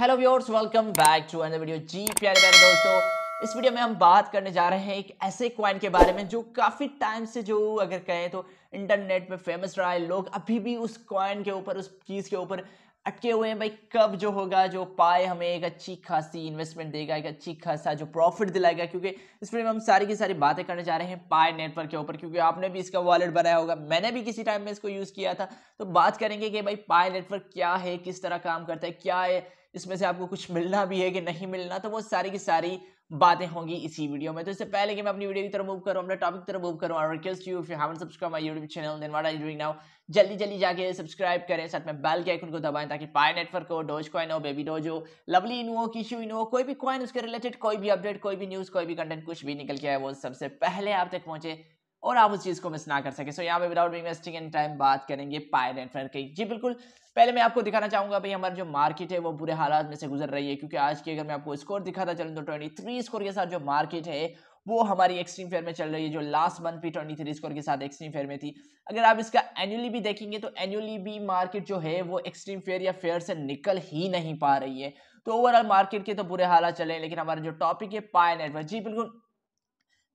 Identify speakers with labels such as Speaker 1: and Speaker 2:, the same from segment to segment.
Speaker 1: Hello viewers welcome back to another video जी प्यारे प्यारे दोस्तों इस वीडियो में हम बात करने जा रहे हैं एक ऐसे कॉइन के बारे में जो काफ़ी टाइम से जो अगर कहें तो इंटरनेट में फेमस रहा है लोग अभी भी उस कॉइन के ऊपर उस चीज़ के ऊपर अटके हुए हैं भाई कब जो होगा जो पाए हमें एक अच्छी खासी इन्वेस्टमेंट देगा एक अच्छी खासा जो प्रॉफिट दिलाएगा क्योंकि इस वीडियो में हम सारी की सारी बातें करने जा रहे हैं पाए नेटवर्क के ऊपर क्योंकि आपने भी इसका वॉलेट बनाया होगा मैंने भी किसी टाइम में इसको यूज़ किया था तो बात करेंगे कि भाई पाए नेटवर्क क्या है किस तरह काम करता है क्या है इसमें से आपको कुछ मिलना भी है कि नहीं मिलना तो वो सारी की सारी बातें होंगी इसी वीडियो में तो इससे पहले कि मैं अपनी वीडियो की तरफ मूव करूँ अपने टॉपिक तरफ मूव करूँ और request you if you haven't subscribe my YouTube channel then what are doing now जल्दी जल्दी जाके सब्सक्राइब करें साथ में बेल के आइकन को दबाएं ताकि पाए नेटवर्क हो डोज कॉइन हो बेबी डोज हो लवली इन हो किशू इन हो कोई भी कॉइन उसके रिलेटेड कोई भी अपडेट कोई भी न्यूज़ कोई भी कंटेंट कुछ भी निकल के आए वो सबसे पहले आप तक पहुंचे और आप उस चीज़ को मिस ना कर सके सो यहाँ पे विदाउट इन्वेस्टिंग इन टाइम बात करेंगे पायर नेटवर्क की जी बिल्कुल पहले मैं आपको दिखाना चाहूँगा भाई हमारे जो मार्केट है वो बुरे हालात में से गुजर रही है क्योंकि आज की अगर मैं आपको स्कोर दिखाता चलूँ तो ट्वेंटी थ्री स्कोर के साथ जो मार्केट है वो हमारी एक्सट्रीम फेयर में चल रही है जो लास्ट मंथ भी ट्वेंटी थ्री स्कोर के साथ एक्सट्रीम फेयर में थी अगर आप इसका एनुअली भी देखेंगे तो एनुअली भी मार्केट जो है वो एक्सट्रीम फेयर या फेयर से निकल ही नहीं पा रही है तो ओवरऑल मार्केट के तो बुरे हालात चले लेकिन हमारा जो टॉपिक है पाए नेटवर्क जी बिल्कुल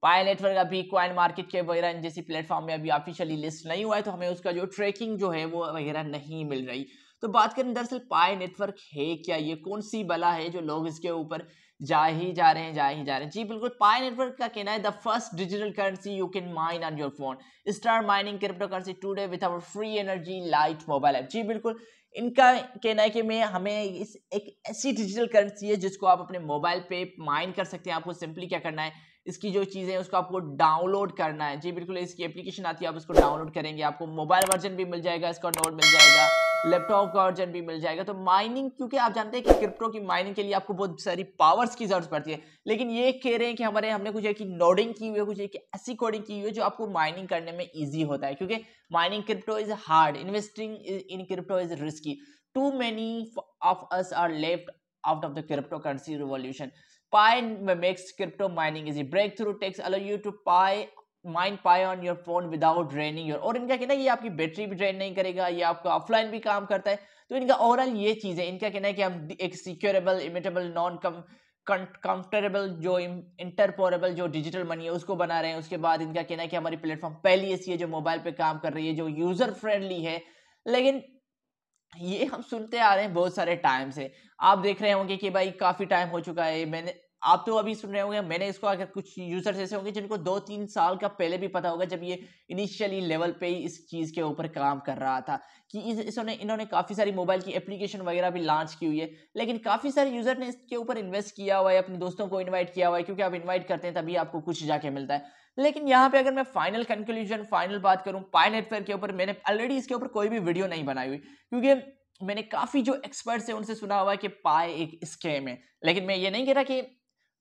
Speaker 1: पाए नेटवर्क अभी क्वाइन मार्केट के वगैरह जैसी प्लेटफॉर्म में अभी ऑफिशियली लिस्ट नहीं हुआ है तो हमें उसका जो ट्रैकिंग जो है वो वगैरह नहीं मिल रही तो बात करें दरअसल पाए नेटवर्क है क्या ये कौन सी बला है जो लोग इसके ऊपर जा ही जा रहे हैं जा ही जा रहे हैं जी बिल्कुल पाए नेटवर्क का कहना है the first digital currency you can mine on your phone start mining crypto currency today with our free energy light mobile app जी बिल्कुल इनका कहना है कि मैं हमें इस एक ऐसी डिजिटल करेंसी है जिसको आप अपने मोबाइल पे माइन कर सकते हैं आपको सिंपली क्या करना है इसकी जो चीज़ें हैं उसको आपको डाउनलोड करना है जी बिल्कुल इसकी एप्लीकेशन आती है आप उसको डाउनलोड करेंगे आपको मोबाइल वर्जन भी मिल जाएगा इसका नोट मिल जाएगा लैपटॉप का वर्जन भी मिल जाएगा तो माइनिंग क्योंकि आप जानते हैं कि क्रिप्टो की माइनिंग के लिए आपको बहुत सारी पावर्स की जरूरत पड़ती है लेकिन ये कह रहे हैं कि हमारे हमने कुछ एक नोडिंग की हुई है कुछ एक ऐसी कोडिंग की हुई है जो आपको माइनिंग करने में ईजी होता है क्योंकि mining crypto is hard investing in crypto is risky too many of us are left out of the crypto currency revolution Pi makes crypto mining easy. Breakthrough techs allow you to Pi mine पाए on your phone without draining your और इनका कहना है ये आपकी battery भी drain नहीं करेगा ये आपका ऑफलाइन भी काम करता है तो इनका ओवरऑल ये चीज़ है इनका कहना है कि हम एक securable immutable non come comfortable जो इंटरपोरेबल जो डिजिटल मनी है उसको बना रहे हैं उसके बाद इनका कहना है कि हमारी प्लेटफॉर्म पहली ऐसी है जो मोबाइल पे काम कर रही है जो यूज़र फ्रेंडली है लेकिन ये हम सुनते आ रहे हैं बहुत सारे टाइम से आप देख रहे होंगे कि भाई काफ़ी टाइम हो चुका है मैंने आप तो अभी सुन रहे होंगे मैंने इसको अगर कुछ यूजर्स ऐसे होंगे जिनको दो तीन साल का पहले भी पता होगा जब ये इनिशियली लेवल पे ही इस चीज़ के ऊपर काम कर रहा था कि इस इसने इन्होंने काफ़ी सारी मोबाइल की एप्लीकेशन वगैरह भी लॉन्च की हुई है लेकिन काफ़ी सारे यूज़र ने इसके ऊपर इन्वेस्ट किया हुआ है अपने दोस्तों को इन्वाइट किया हुआ है क्योंकि आप इन्वाइट करते हैं तभी आपको कुछ जाके मिलता है लेकिन यहाँ पे अगर मैं फाइनल कंक्लूजन फाइनल बात करूँ पाई नेटवेयर के ऊपर मैंने ऑलरेडी इसके ऊपर कोई भी वीडियो नहीं बनाई हुई क्योंकि मैंने काफ़ी जो एक्सपर्ट्स हैं उनसे सुना हुआ है कि पाए एक स्कैम है लेकिन मैं ये नहीं कह रहा कि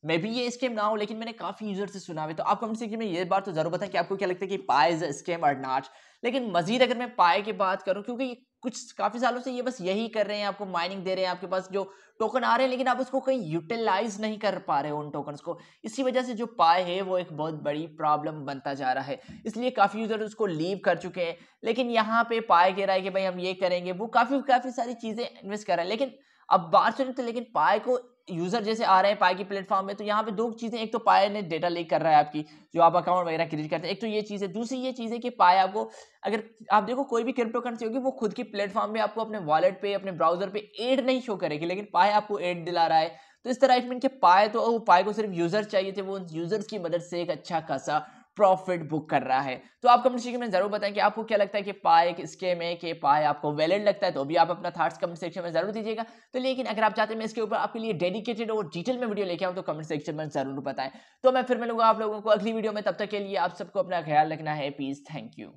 Speaker 1: मैं भी ये स्कैम ना हो लेकिन मैंने काफ़ी यूजर से सुना है तो आप कमेंट सेक्शन में ये बात तो जरूर बताएं कि आपको क्या लगता है कि पाए इज स्कैम और नॉट लेकिन मजीद अगर मैं पाए की बात करूँ क्योंकि कुछ काफ़ी सालों से ये बस यही कर रहे हैं आपको माइनिंग दे रहे हैं आपके पास जो टोकन आ रहे हैं लेकिन आप उसको कहीं यूटिलाइज नहीं कर पा रहे हो उन टोकन को इसी वजह से जो पाए है वो एक बहुत बड़ी प्रॉब्लम बनता जा रहा है इसलिए काफ़ी यूज़र उसको लीव कर चुके हैं लेकिन यहाँ पे पाए कह रहा है कि भाई हम ये करेंगे वो काफ़ी काफ़ी सारी चीज़ें इन्वेस्ट कर रहे हैं लेकिन अब बात सुनते तो, लेकिन पाए को यूज़र जैसे आ रहे हैं पाए की प्लेटफॉर्म में तो यहाँ पे दो चीज़ें एक तो पाए ने डेटा लीक कर रहा है आपकी जो आप अकाउंट वगैरह क्रिएट करते हैं एक तो ये चीज़ है दूसरी ये चीज़ है कि पाए आपको अगर आप देखो कोई भी क्रिप्टो करेंसी होगी वो खुद की प्लेटफॉर्म में आपको अपने वॉलेट पे अपने ब्राउजर पे एड नहीं शो करेगी लेकिन पाए आपको एड दिला रहा है तो इस तरह इट मीन के पाए तो पाए को सिर्फ यूज़र चाहिए थे वो यूज़र्स की मदद से एक अच्छा खासा प्रॉफिट बुक कर रहा है तो आप कमेंट सेक्शन में जरूर बताएं कि आपको क्या लगता है कि पाए इसके में कि पाए आपको वैलिड लगता है तो भी आप अपना थाट्स कमेंट सेक्शन में जरूर दीजिएगा तो लेकिन अगर आप चाहते हैं मैं इसके ऊपर आपके लिए डेडिकेटेड और डिटेल में वीडियो लेके आऊँ तो कमेंट सेक्शन में जरूर बताएं तो मैं फिर मिलूंगा आप लोगों को अगली वीडियो में तब तक के लिए आप सबको अपना ख्याल रखना है प्लीज़ थैंक यू